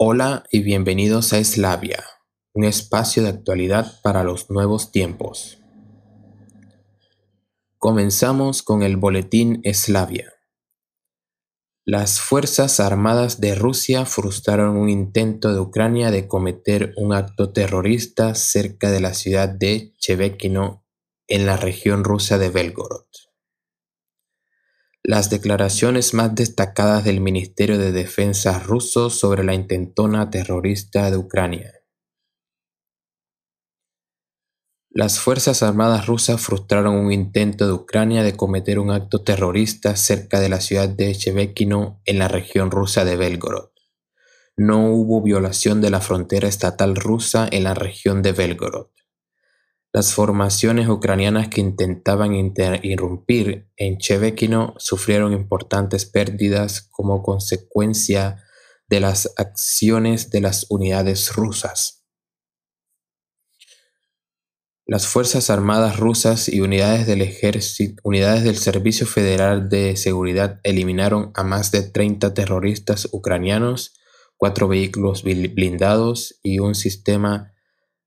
Hola y bienvenidos a Eslavia, un espacio de actualidad para los nuevos tiempos. Comenzamos con el boletín Eslavia. Las Fuerzas Armadas de Rusia frustraron un intento de Ucrania de cometer un acto terrorista cerca de la ciudad de Chebekino, en la región rusa de Belgorod las declaraciones más destacadas del Ministerio de Defensa ruso sobre la intentona terrorista de Ucrania. Las Fuerzas Armadas rusas frustraron un intento de Ucrania de cometer un acto terrorista cerca de la ciudad de Chebekino en la región rusa de Belgorod. No hubo violación de la frontera estatal rusa en la región de Belgorod. Las formaciones ucranianas que intentaban irrumpir en Chevekino sufrieron importantes pérdidas como consecuencia de las acciones de las unidades rusas. Las Fuerzas Armadas rusas y unidades del, ejército, unidades del Servicio Federal de Seguridad eliminaron a más de 30 terroristas ucranianos, cuatro vehículos blindados y un sistema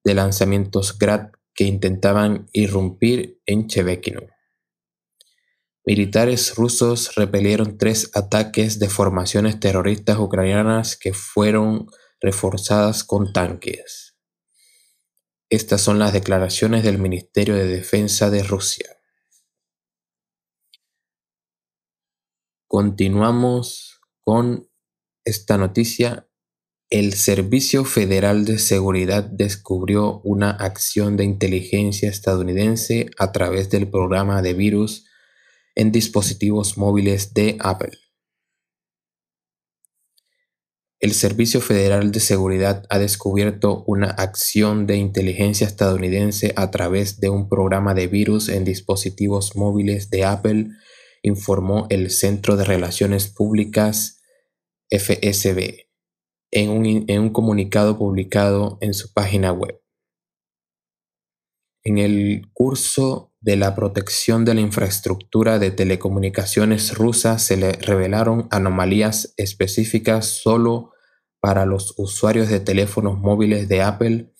de lanzamientos Grad que intentaban irrumpir en Chebekino. Militares rusos repelieron tres ataques de formaciones terroristas ucranianas que fueron reforzadas con tanques. Estas son las declaraciones del Ministerio de Defensa de Rusia. Continuamos con esta noticia el Servicio Federal de Seguridad descubrió una acción de inteligencia estadounidense a través del programa de virus en dispositivos móviles de Apple. El Servicio Federal de Seguridad ha descubierto una acción de inteligencia estadounidense a través de un programa de virus en dispositivos móviles de Apple, informó el Centro de Relaciones Públicas FSB en un, comunicado publicado en su página web. En el curso de la protección de la infraestructura de telecomunicaciones rusa se le revelaron anomalías específicas solo para los usuarios de teléfonos móviles de Apple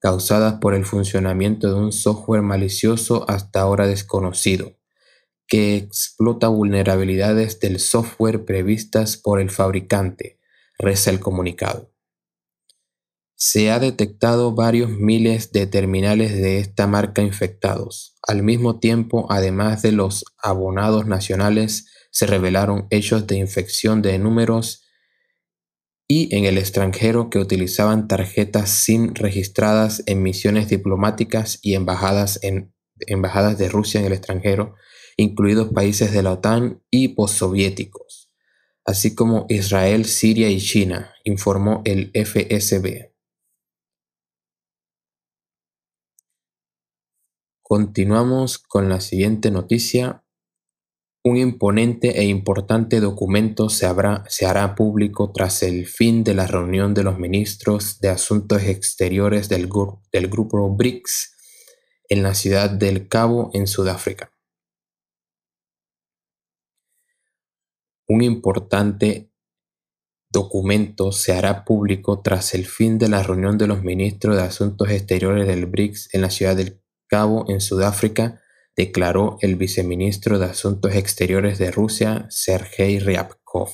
causadas por el funcionamiento de un software malicioso hasta ahora desconocido, que explota vulnerabilidades del software previstas por el fabricante, reza el comunicado. Se ha detectado varios miles de terminales de esta marca infectados. Al mismo tiempo, además de los abonados nacionales, se revelaron hechos de infección de números y en el extranjero que utilizaban tarjetas SIN registradas en misiones diplomáticas y embajadas, en, embajadas de Rusia en el extranjero, incluidos países de la OTAN y postsoviéticos así como Israel, Siria y China, informó el FSB. Continuamos con la siguiente noticia. Un imponente e importante documento se, habrá, se, hará público tras el fin de la reunión de los ministros de Asuntos Exteriores del, del Grupo BRICS en la ciudad del Cabo, en Sudáfrica. un importante documento se hará público tras el fin de la reunión de los ministros de Asuntos Exteriores del BRICS en la ciudad del Cabo, en Sudáfrica, declaró el viceministro de Asuntos Exteriores de Rusia, Sergei Ryabkov.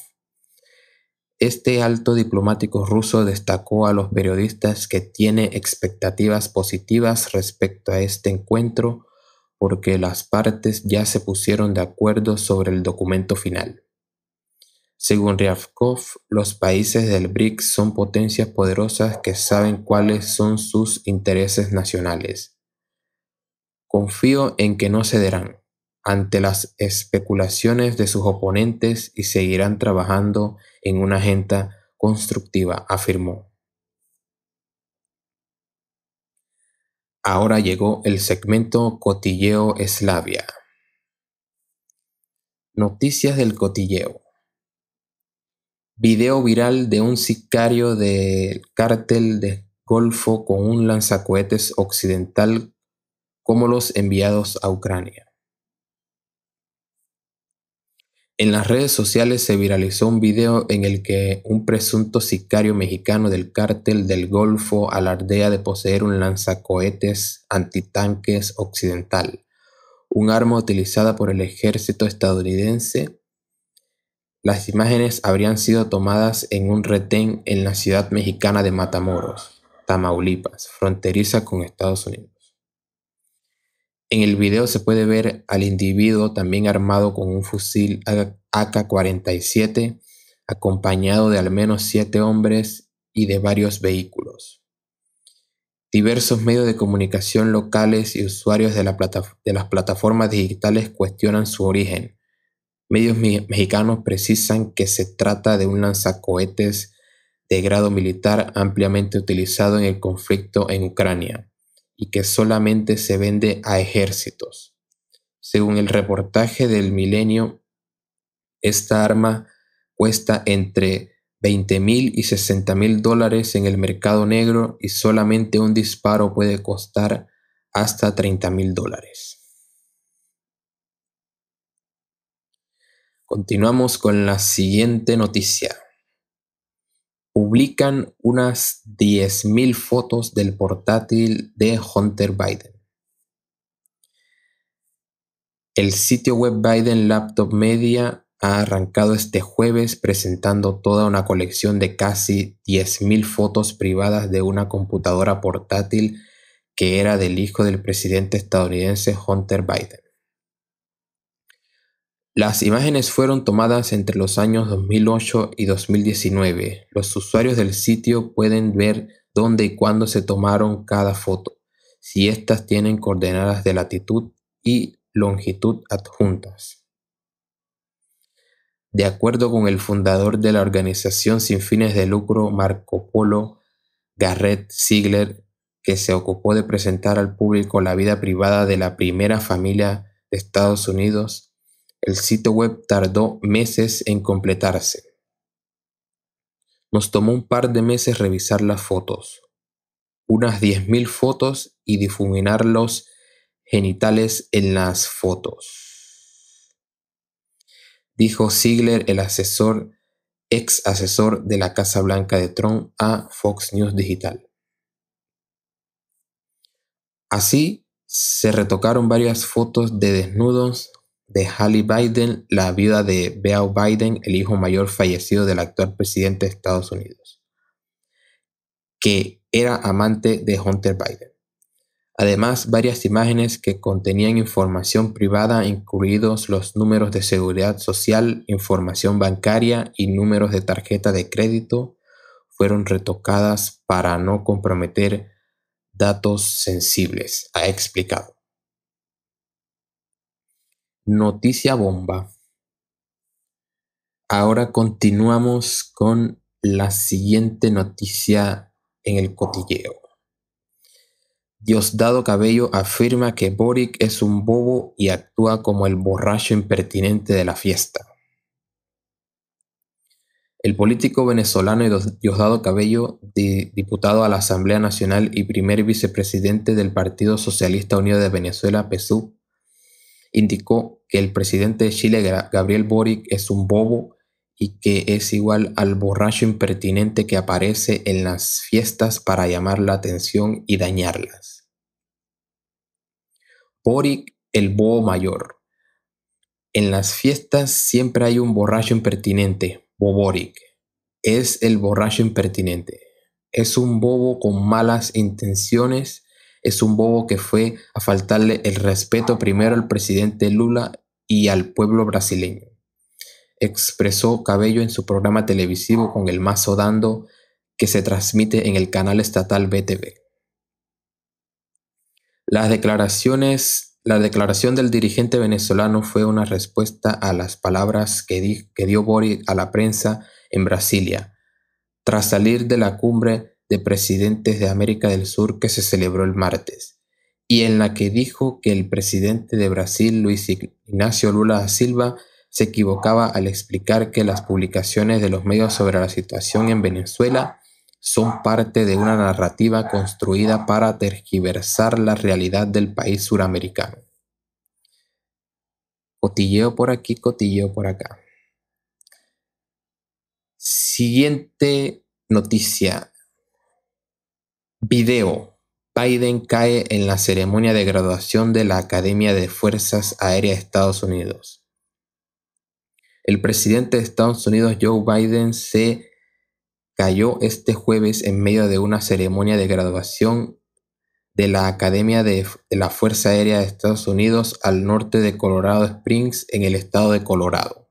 Este alto diplomático ruso destacó a los periodistas que tiene expectativas positivas respecto a este encuentro porque las partes ya se pusieron de acuerdo sobre el documento final. Según Ryabkov, los países del BRICS son potencias poderosas que saben cuáles son sus intereses nacionales. Confío en que no cederán ante las especulaciones de sus oponentes y seguirán trabajando en una agenda constructiva, afirmó. Ahora llegó el segmento Cotilleo Eslavia. Noticias del cotilleo. Video viral de un sicario del cártel del Golfo con un lanzacohetes occidental como los enviados a Ucrania. En las redes sociales se viralizó un video en el que un presunto sicario mexicano del cártel del Golfo alardea de poseer un lanzacohetes antitanques occidental, un arma utilizada por el ejército estadounidense las imágenes habrían sido tomadas en un retén en la ciudad mexicana de Matamoros, Tamaulipas, fronteriza con Estados Unidos. En el video se puede ver al individuo también armado con un fusil AK-47, acompañado de al menos siete hombres y de varios vehículos. Diversos medios de comunicación locales y usuarios de, de las plataformas digitales cuestionan su origen Medios mexicanos precisan que se trata de un lanzacohetes de grado militar ampliamente utilizado en el conflicto en Ucrania y que solamente se vende a ejércitos. Según el reportaje del Milenio, esta arma cuesta entre 20 mil y 60 mil dólares en el mercado negro y solamente un disparo puede costar hasta 30 mil dólares. Continuamos con la siguiente noticia. Publican unas 10.000 fotos del portátil de Hunter Biden. El sitio web Biden Laptop Media ha arrancado este jueves presentando toda una colección de casi 10.000 fotos privadas de una computadora portátil que era del hijo del presidente estadounidense Hunter Biden. Las imágenes fueron tomadas entre los años 2008 y 2019. Los usuarios del sitio pueden ver dónde y cuándo se tomaron cada foto, si éstas tienen coordenadas de latitud y longitud adjuntas. De acuerdo con el fundador de la organización sin fines de lucro Marco Polo, Garrett Ziegler, que se ocupó de presentar al público la vida privada de la primera familia de Estados Unidos, el sitio web tardó meses en completarse. Nos tomó un par de meses revisar las fotos, unas 10.000 fotos y difuminar los genitales en las fotos. Dijo Ziegler, el asesor, ex asesor de la Casa Blanca de Trump, a Fox News Digital. Así se retocaron varias fotos de desnudos de Halle Biden, la viuda de Beau Biden, el hijo mayor fallecido del actual presidente de Estados Unidos, que era amante de Hunter Biden. Además, varias imágenes que contenían información privada, incluidos los números de seguridad social, información bancaria y números de tarjeta de crédito, fueron retocadas para no comprometer datos sensibles, ha explicado noticia bomba. Ahora continuamos con la siguiente noticia en el cotilleo. Diosdado Cabello afirma que Boric es un bobo y actúa como el borracho impertinente de la fiesta. El político venezolano Diosdado Cabello, diputado a la Asamblea Nacional y primer vicepresidente del Partido Socialista Unido de Venezuela, PSUV, indicó que el presidente de Chile, Gabriel Boric, es un bobo y que es igual al borracho impertinente que aparece en las fiestas para llamar la atención y dañarlas. Boric, el bobo mayor. En las fiestas siempre hay un borracho impertinente, Boboric. Es el borracho impertinente. Es un bobo con malas intenciones es un bobo que fue a faltarle el respeto primero al presidente Lula y al pueblo brasileño. Expresó Cabello en su programa televisivo con el mazo dando que se transmite en el canal estatal BTV. Las declaraciones, la declaración del dirigente venezolano fue una respuesta a las palabras que, dio Boris a la prensa en Brasilia, tras salir de la cumbre de Presidentes de América del Sur que se celebró el martes, y en la que dijo que el presidente de Brasil, Luis Ignacio Lula da Silva, se equivocaba al explicar que las publicaciones de los medios sobre la situación en Venezuela son parte de una narrativa construida para tergiversar la realidad del país suramericano. Cotilleo por aquí, cotilleo por acá. Siguiente noticia. Video. Biden cae en la ceremonia de graduación de la Academia de Fuerzas Aéreas de Estados Unidos. El presidente de Estados Unidos, Joe Biden, se cayó este jueves en medio de una ceremonia de graduación de la Academia de, la Fuerza Aérea de Estados Unidos al norte de Colorado Springs, en el estado de Colorado.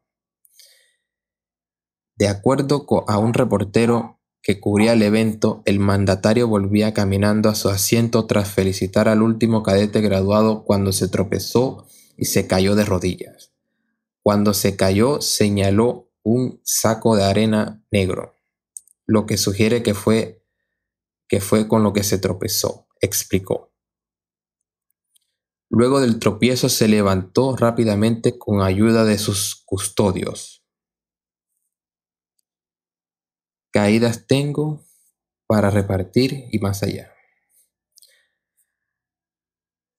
De acuerdo a un reportero, que cubría el evento, el mandatario volvía caminando a su asiento tras felicitar al último cadete graduado cuando se tropezó y se cayó de rodillas. Cuando se cayó señaló un saco de arena negro, lo que sugiere que fue, que fue con lo que se tropezó, explicó. Luego del tropiezo se levantó rápidamente con ayuda de sus custodios. caídas tengo para repartir y más allá.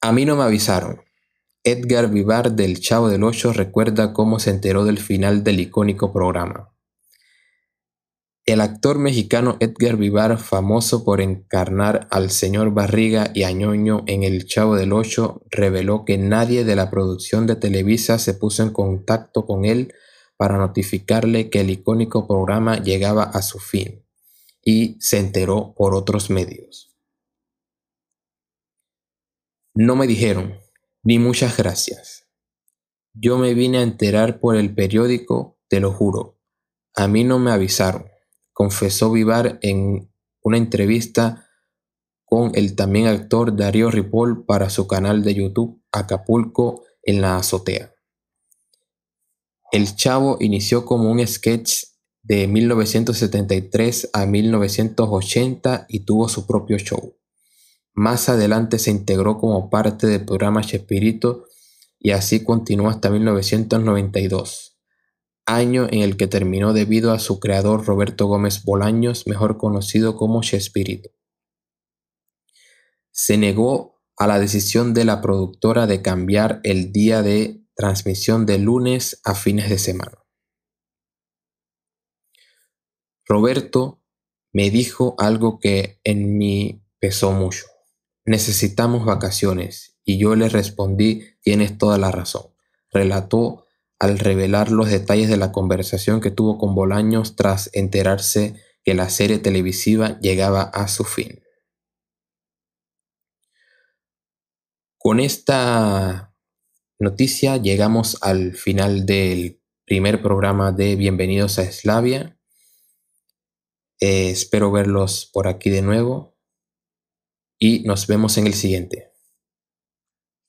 A mí no me avisaron. Edgar Vivar del Chavo del Ocho recuerda cómo se enteró del final del icónico programa. El actor mexicano Edgar Vivar, famoso por encarnar al señor Barriga y Añoño en El Chavo del Ocho, reveló que nadie de la producción de Televisa se puso en contacto con él para notificarle que el icónico programa llegaba a su fin y se enteró por otros medios. No me dijeron, ni muchas gracias. Yo me vine a enterar por el periódico, te lo juro. A mí no me avisaron, confesó Vivar en una entrevista con el también actor Darío Ripoll para su canal de YouTube Acapulco en la azotea. El Chavo inició como un sketch de 1973 a 1980 y tuvo su propio show. Más adelante se integró como parte del programa Chespirito y así continuó hasta 1992, año en el que terminó debido a su creador Roberto Gómez Bolaños, mejor conocido como Chespirito. Se negó a la decisión de la productora de cambiar el día de transmisión de lunes a fines de semana. Roberto me dijo algo que en mí pesó mucho. Necesitamos vacaciones y yo le respondí, tienes toda la razón. Relató al revelar los detalles de la conversación que tuvo con Bolaños tras enterarse que la serie televisiva llegaba a su fin. Con esta noticia llegamos al final del primer programa de Bienvenidos a Eslavia. Eh, espero verlos por aquí de nuevo y nos vemos en el siguiente.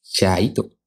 Chaito.